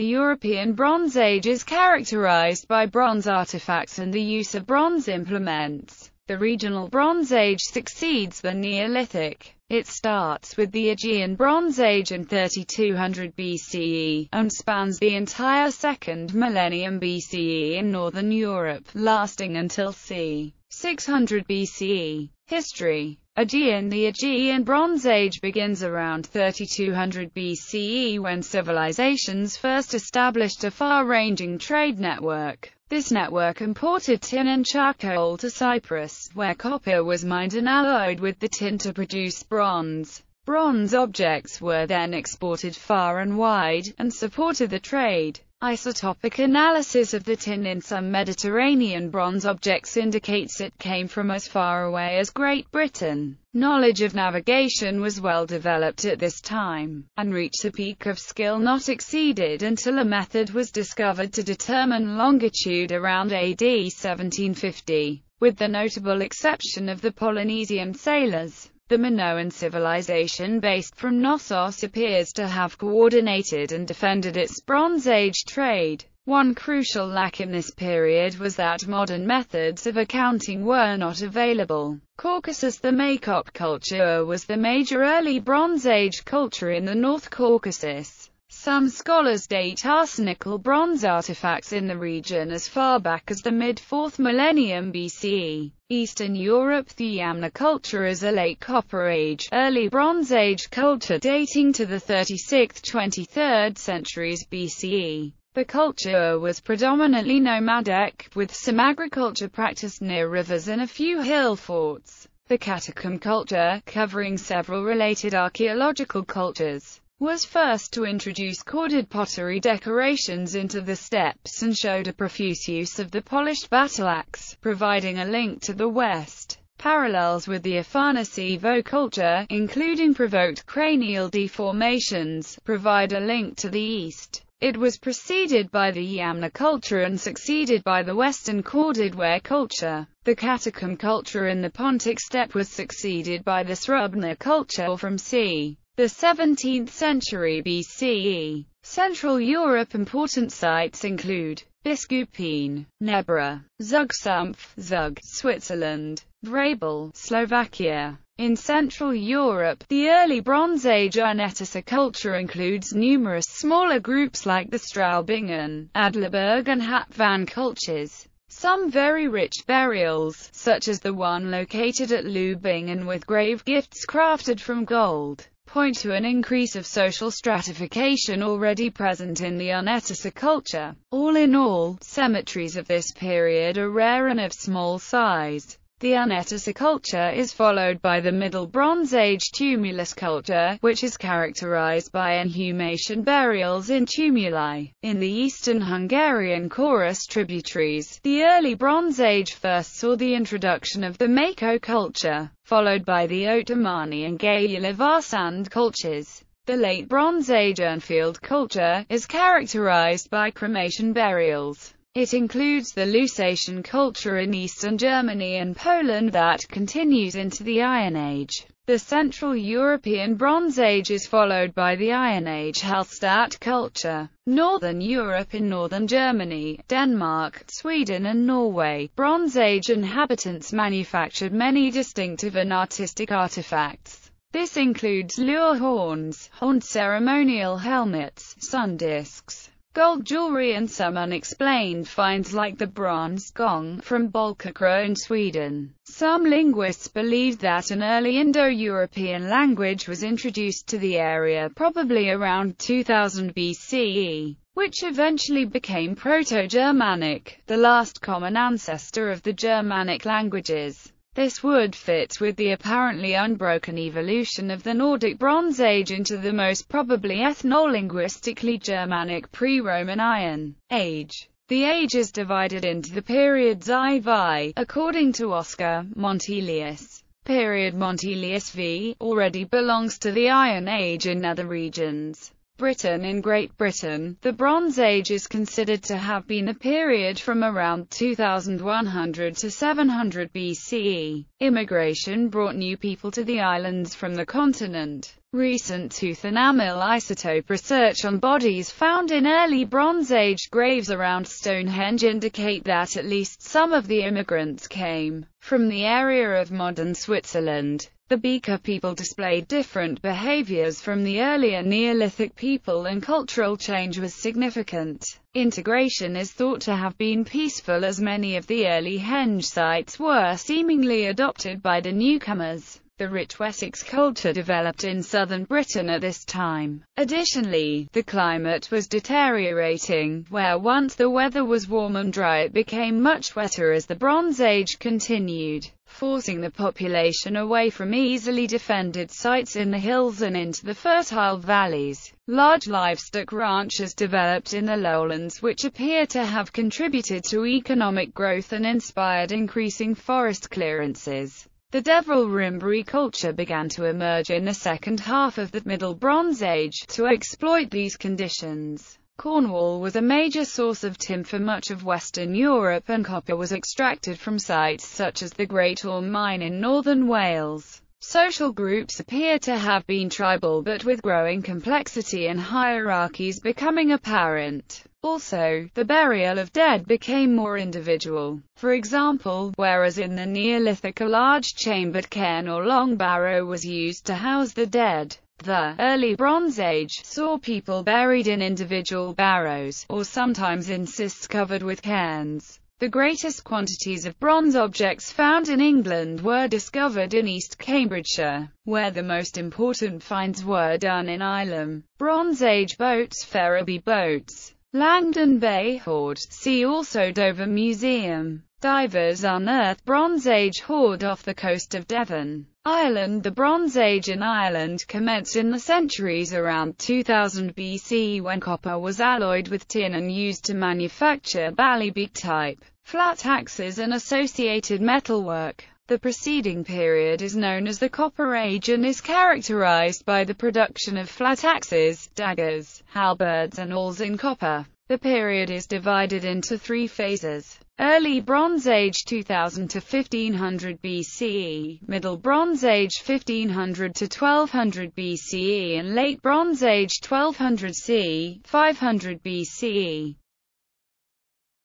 The European Bronze Age is characterized by bronze artifacts and the use of bronze implements. The regional Bronze Age succeeds the Neolithic. It starts with the Aegean Bronze Age in 3200 BCE, and spans the entire second millennium BCE in northern Europe, lasting until c. 600 BCE. History Aegean The Aegean Bronze Age begins around 3200 BCE when civilizations first established a far-ranging trade network. This network imported tin and charcoal to Cyprus, where copper was mined and alloyed with the tin to produce bronze. Bronze objects were then exported far and wide, and supported the trade. Isotopic analysis of the tin in some Mediterranean bronze objects indicates it came from as far away as Great Britain. Knowledge of navigation was well developed at this time, and reached a peak of skill not exceeded until a method was discovered to determine longitude around AD 1750, with the notable exception of the Polynesian sailors. The Minoan civilization based from Knossos appears to have coordinated and defended its Bronze Age trade. One crucial lack in this period was that modern methods of accounting were not available. Caucasus The Makop culture was the major early Bronze Age culture in the North Caucasus. Some scholars date arsenical bronze artifacts in the region as far back as the mid-4th millennium BCE. Eastern Europe The Yamna culture is a late Copper Age, early Bronze Age culture dating to the 36th-23rd centuries BCE. The culture was predominantly nomadic, with some agriculture practiced near rivers and a few hill forts. The catacomb culture, covering several related archaeological cultures, was first to introduce corded pottery decorations into the steppes and showed a profuse use of the polished battle axe, providing a link to the West. Parallels with the Afanasievo culture, including provoked cranial deformations, provide a link to the East. It was preceded by the Yamna culture and succeeded by the Western corded ware culture. The catacomb culture in the Pontic steppe was succeeded by the Srubna culture from c. The 17th century BCE Central Europe important sites include Biskupin, Nebra, Zugsumpf, Zug, Switzerland, Vrabel, Slovakia. In Central Europe, the early Bronze Age Arnetica culture includes numerous smaller groups like the Straubingen, Adlerberg and Hatvan cultures. Some very rich burials, such as the one located at Lübingen with grave gifts crafted from gold point to an increase of social stratification already present in the Unetissa culture. All in all, cemeteries of this period are rare and of small size. The Anettissa culture is followed by the Middle Bronze Age tumulus culture, which is characterized by inhumation burials in tumuli. In the eastern Hungarian Chorus tributaries, the early Bronze Age first saw the introduction of the Mako culture, followed by the Ottomani and gaelic and cultures. The late Bronze Age Urnfield culture is characterized by cremation burials. It includes the Lusatian culture in Eastern Germany and Poland that continues into the Iron Age. The Central European Bronze Age is followed by the Iron Age Hallstatt culture. Northern Europe in northern Germany, Denmark, Sweden and Norway, Bronze Age inhabitants manufactured many distinctive and artistic artifacts. This includes lure horns, horned ceremonial helmets, sun discs, gold jewelry and some unexplained finds like the bronze gong, from Bolkakro in Sweden. Some linguists believe that an early Indo-European language was introduced to the area probably around 2000 BCE which eventually became Proto-Germanic, the last common ancestor of the Germanic languages. This would fit with the apparently unbroken evolution of the Nordic Bronze Age into the most probably ethnolinguistically Germanic pre-Roman Iron Age. The age is divided into the periods IV, according to Oscar Montelius. Period Montelius V already belongs to the Iron Age in other regions. Britain In Great Britain, the Bronze Age is considered to have been a period from around 2100 to 700 BCE. Immigration brought new people to the islands from the continent. Recent tooth enamel isotope research on bodies found in early Bronze Age graves around Stonehenge indicate that at least some of the immigrants came from the area of modern Switzerland. The Beaker people displayed different behaviors from the earlier Neolithic people and cultural change was significant. Integration is thought to have been peaceful as many of the early Henge sites were seemingly adopted by the newcomers. The rich Wessex culture developed in southern Britain at this time. Additionally, the climate was deteriorating, where once the weather was warm and dry it became much wetter as the Bronze Age continued, forcing the population away from easily defended sites in the hills and into the fertile valleys. Large livestock ranches developed in the lowlands which appear to have contributed to economic growth and inspired increasing forest clearances. The Devrel-Rimbri culture began to emerge in the second half of the Middle Bronze Age. To exploit these conditions, Cornwall was a major source of tin for much of Western Europe and copper was extracted from sites such as the Great Orme mine in northern Wales. Social groups appear to have been tribal but with growing complexity and hierarchies becoming apparent. Also, the burial of dead became more individual. For example, whereas in the Neolithic a large chambered cairn or long barrow was used to house the dead, the early Bronze Age saw people buried in individual barrows, or sometimes in cists covered with cairns. The greatest quantities of bronze objects found in England were discovered in East Cambridgeshire, where the most important finds were done in Ilam. Bronze Age boats Ferriby boats Langdon Bay Hoard, see also Dover Museum. Divers unearth Bronze Age hoard off the coast of Devon, Ireland The Bronze Age in Ireland commenced in the centuries around 2000 BC when copper was alloyed with tin and used to manufacture ballybeag type, flat axes and associated metalwork. The preceding period is known as the Copper Age and is characterized by the production of flat axes, daggers, halberds and awls in copper. The period is divided into three phases. Early Bronze Age 2000 to 1500 BCE, Middle Bronze Age 1500 to 1200 BCE and Late Bronze Age 1200 C, 500 BCE.